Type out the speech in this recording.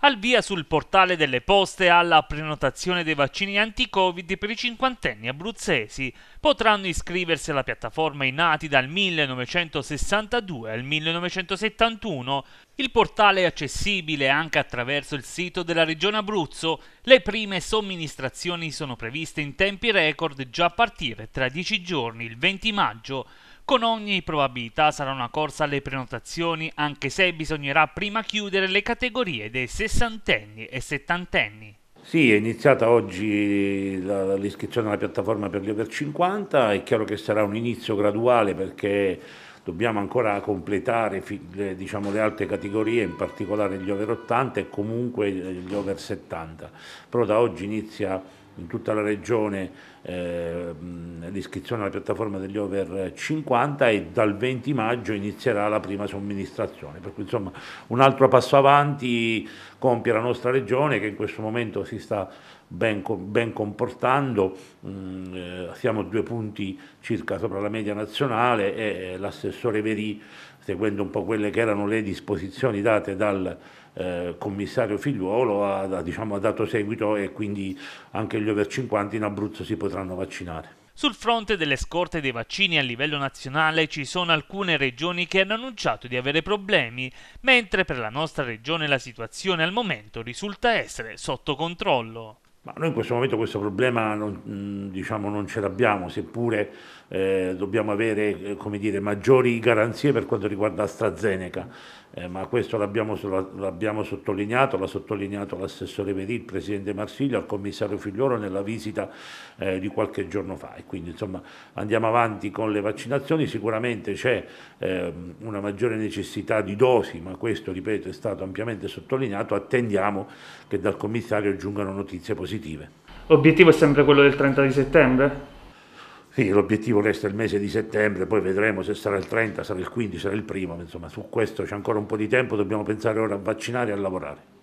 al via sul portale delle poste alla prenotazione dei vaccini anti-Covid per i cinquantenni abruzzesi. Potranno iscriversi alla piattaforma i nati dal 1962 al 1971. Il portale è accessibile anche attraverso il sito della Regione Abruzzo. Le prime somministrazioni sono previste in tempi record già a partire tra 10 giorni, il 20 maggio. Con ogni probabilità sarà una corsa alle prenotazioni, anche se bisognerà prima chiudere le categorie dei sessantenni e settantenni. Sì, è iniziata oggi l'iscrizione alla piattaforma per gli over 50, è chiaro che sarà un inizio graduale perché dobbiamo ancora completare diciamo, le altre categorie, in particolare gli over 80 e comunque gli over 70, però da oggi inizia in tutta la regione eh, l'iscrizione alla piattaforma degli over 50 e dal 20 maggio inizierà la prima somministrazione. Per cui insomma un altro passo avanti compie la nostra regione che in questo momento si sta ben, ben comportando, mm, eh, siamo due punti circa sopra la media nazionale e eh, l'assessore Verì, seguendo un po' quelle che erano le disposizioni date dal eh, commissario Figliuolo ha, ha, diciamo, ha dato seguito e quindi anche gli over 50 in Abruzzo si potranno vaccinare. Sul fronte delle scorte dei vaccini a livello nazionale ci sono alcune regioni che hanno annunciato di avere problemi, mentre per la nostra regione la situazione al momento risulta essere sotto controllo. Ma noi in questo momento questo problema non, mm, diciamo, non ce l'abbiamo, seppure eh, dobbiamo avere eh, dire, maggiori garanzie per quanto riguarda AstraZeneca, eh, ma questo l'abbiamo, sottolineato, l'ha sottolineato l'assessore Verì, il presidente Marsiglio, al commissario Figliolo nella visita eh, di qualche giorno fa. E quindi insomma andiamo avanti con le vaccinazioni, sicuramente c'è ehm, una maggiore necessità di dosi, ma questo ripeto è stato ampiamente sottolineato, attendiamo che dal commissario giungano notizie positive positive. L'obiettivo è sempre quello del 30 di settembre? Sì, l'obiettivo resta il mese di settembre, poi vedremo se sarà il 30, sarà il 15, sarà il primo, insomma su questo c'è ancora un po' di tempo, dobbiamo pensare ora a vaccinare e a lavorare.